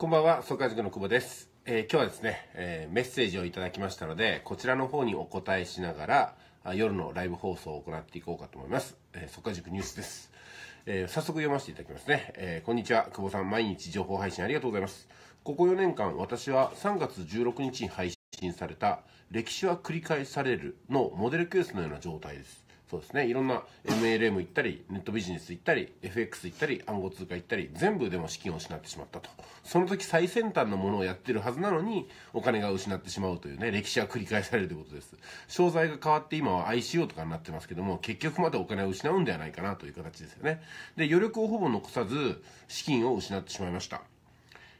こんばんは、総会塾の久保です。えー、今日はですね、えー、メッセージをいただきましたので、こちらの方にお答えしながら、夜のライブ放送を行っていこうかと思います。えー、総会塾ニュースです。えー、早速読ませていただきますね。えー、こんにちは、久保さん、毎日情報配信ありがとうございます。ここ4年間、私は3月16日に配信された、歴史は繰り返されるのモデルケースのような状態です。そうですねいろんな MLM 行ったりネットビジネス行ったり FX 行ったり暗号通貨行ったり全部でも資金を失ってしまったとその時最先端のものをやってるはずなのにお金が失ってしまうというね歴史は繰り返されるということです商材が変わって今は ICO とかになってますけども結局またお金を失うんではないかなという形ですよねで余力をほぼ残さず資金を失ってしまいました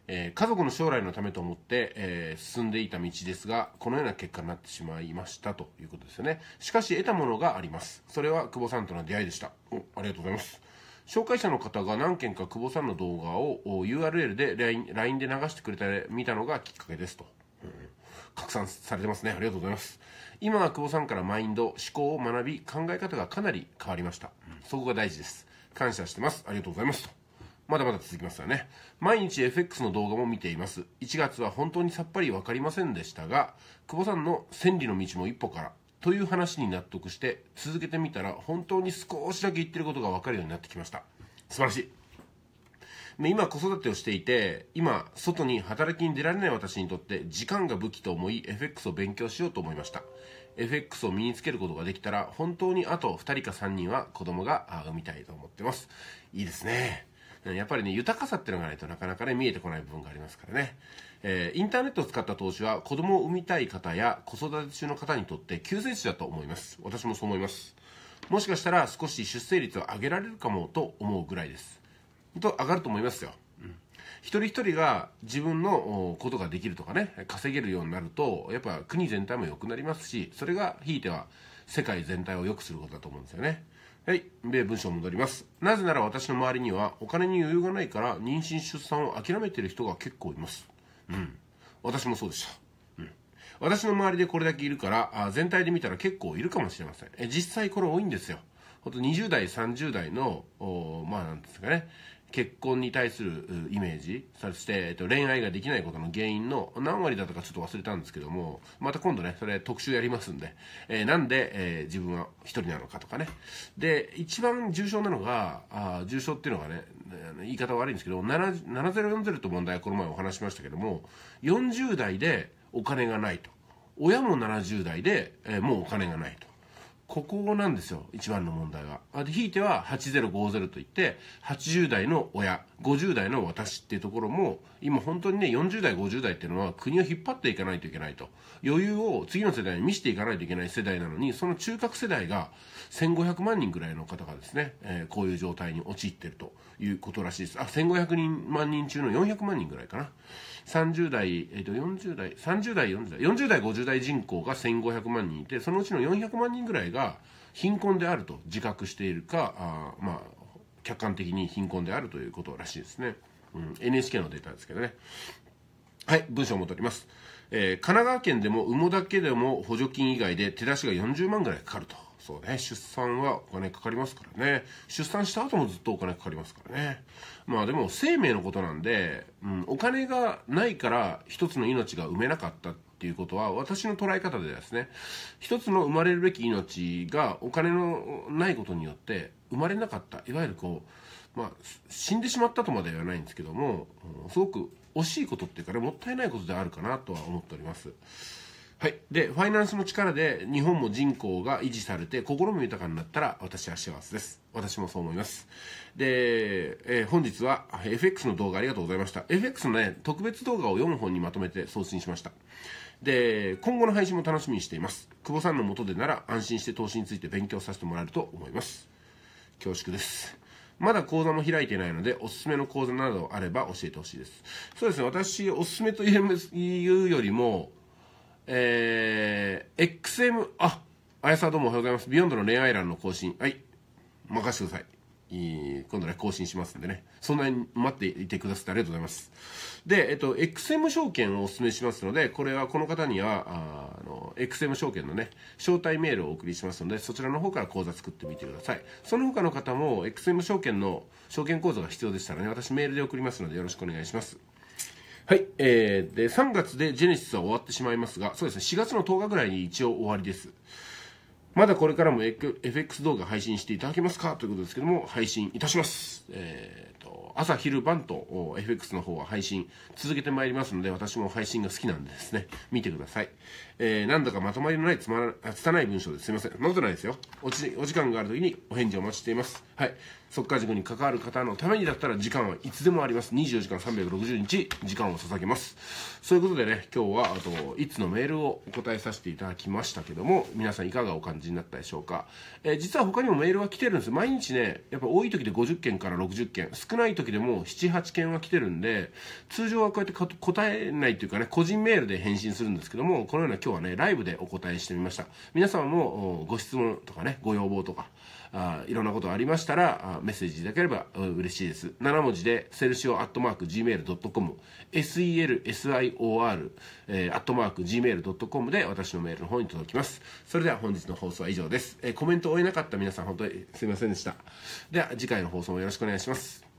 えー、家族の将来のためと思って、えー、進んでいた道ですが、このような結果になってしまいましたということですよね。しかし得たものがあります。それは久保さんとの出会いでした。お、ありがとうございます。紹介者の方が何件か久保さんの動画を URL で LINE で流してくれて見たのがきっかけですと、うん。拡散されてますね。ありがとうございます。今は久保さんからマインド、思考を学び、考え方がかなり変わりました。うん、そこが大事です。感謝してます。ありがとうございます。まだまだ続きますよね。毎日 FX の動画も見ています。1月は本当にさっぱりわかりませんでしたが、久保さんの千里の道も一歩からという話に納得して続けてみたら本当に少しだけ言ってることがわかるようになってきました。素晴らしい。今子育てをしていて、今外に働きに出られない私にとって時間が武器と思い FX を勉強しようと思いました。FX を身につけることができたら本当にあと2人か3人は子供が産みたいと思ってます。いいですね。やっぱりね、豊かさっていうのがないとなかなかね、見えてこない部分がありますからね。えー、インターネットを使った投資は子供を産みたい方や子育て中の方にとって救世主だと思います。私もそう思います。もしかしたら少し出生率を上げられるかもと思うぐらいです。と上がると思いますよ。うん、一人一人が自分のことができるとかね、稼げるようになると、やっぱ国全体も良くなりますし、それがひいては世界全体を良くすることだと思うんですよね。はい。で、文章戻ります。なぜなら私の周りにはお金に余裕がないから妊娠出産を諦めてる人が結構います。うん。私もそうでした。うん。私の周りでこれだけいるから、あ全体で見たら結構いるかもしれません。え、実際これ多いんですよ。ほんと20代、30代の、まあなんですかね、結婚に対するイメージそして、えっと、恋愛ができないことの原因の何割だったかちょっと忘れたんですけどもまた今度ねそれ特集やりますんで、えー、なんで、えー、自分は1人なのかとかねで一番重症なのがあ重症っていうのがね言い方悪いんですけど7040と問題はこの前お話しましたけども40代でお金がないと親も70代で、えー、もうお金がないと。ここなんですよ、一番の問題は。で、ひいては8050といって、80代の親、50代の私っていうところも、今本当にね、40代、50代っていうのは国を引っ張っていかないといけないと。余裕を次の世代に見せていかないといけない世代なのに、その中核世代が1500万人ぐらいの方がですね、えー、こういう状態に陥ってるということらしいです。あ、1500人、万人中の400万人ぐらいかな。30代、えっ、ー、と、40代、30代、40代、40代、50代人口が1500万人いて、そのうちの400万人ぐらいがが貧困であると自覚しているかあまあ客観的に貧困であるということらしいですね、うん、NHK のデータですけどねはい文章戻ります、えー、神奈川県でも産むだけでも補助金以外で手出しが40万ぐらいかかるとそうね出産はお金かかりますからね出産した後もずっとお金かかりますからねまあでも生命のことなんで、うん、お金がないから一つの命が産めなかったってっていうことは、私の捉え方でですね、一つの生まれるべき命がお金のないことによって生まれなかった、いわゆるこう、まあ、死んでしまったとまでは言わないんですけども、すごく惜しいことっていうかね、もったいないことであるかなとは思っております。はい、でファイナンスの力で日本も人口が維持されて心も豊かになったら私は幸せです私もそう思いますで、えー、本日は FX の動画ありがとうございました FX のね特別動画を4本にまとめて送信しましたで今後の配信も楽しみにしています久保さんのもとでなら安心して投資について勉強させてもらえると思います恐縮ですまだ講座も開いてないので、おすすめの講座などあれば教えてほしいです。そうですね、私、おすすめというよりも、えー、XM、あ、あやさどうもおはようございます。ビヨンドの恋愛欄の更新。はい。任せてください。今度ね、更新しますんでね。そんなに待っていてくださってありがとうございます。で、えっと、XM 証券をお勧めしますので、これはこの方には、ああの、XM 証券のね、招待メールをお送りしますので、そちらの方から口座作ってみてください。その他の方も、XM 証券の証券口座が必要でしたらね、私メールで送りますので、よろしくお願いします。はい、えー、で3月でジェネシスは終わってしまいますがそうですね4月の10日ぐらいに一応終わりですまだこれからも FX 動画配信していただけますかということですけども配信いたします、えーと朝昼晩と FX の方は配信続けてまいりますので私も配信が好きなんでですね見てください、えー、なんだかまとまりのないつまらない文章ですいませんなことないですよおちお時間がある時にお返事をお待ちしていますはい速事塾に関わる方のためにだったら時間はいつでもあります24時間360日時間を捧げますそういうことでね今日はあといつのメールをお答えさせていただきましたけども皆さんいかがお感じになったでしょうか、えー、実は他にもメールは来てるんです毎日ねやっぱ多い時で50件から60件少ないない時でも78件は来てるんで通常はこうやって答えないというかね個人メールで返信するんですけどもこのような今日はねライブでお答えしてみました皆様もご質問とかねご要望とかあいろんなことありましたらあメッセージいただければ嬉しいです7文字でセルシオアットマーク Gmail.com selsior えアットマーク gmail.com で私のメールの方に届きます。それでは本日の放送は以上です。えー、コメントを終えなかった皆さん本当にすいませんでした。では次回の放送もよろしくお願いします。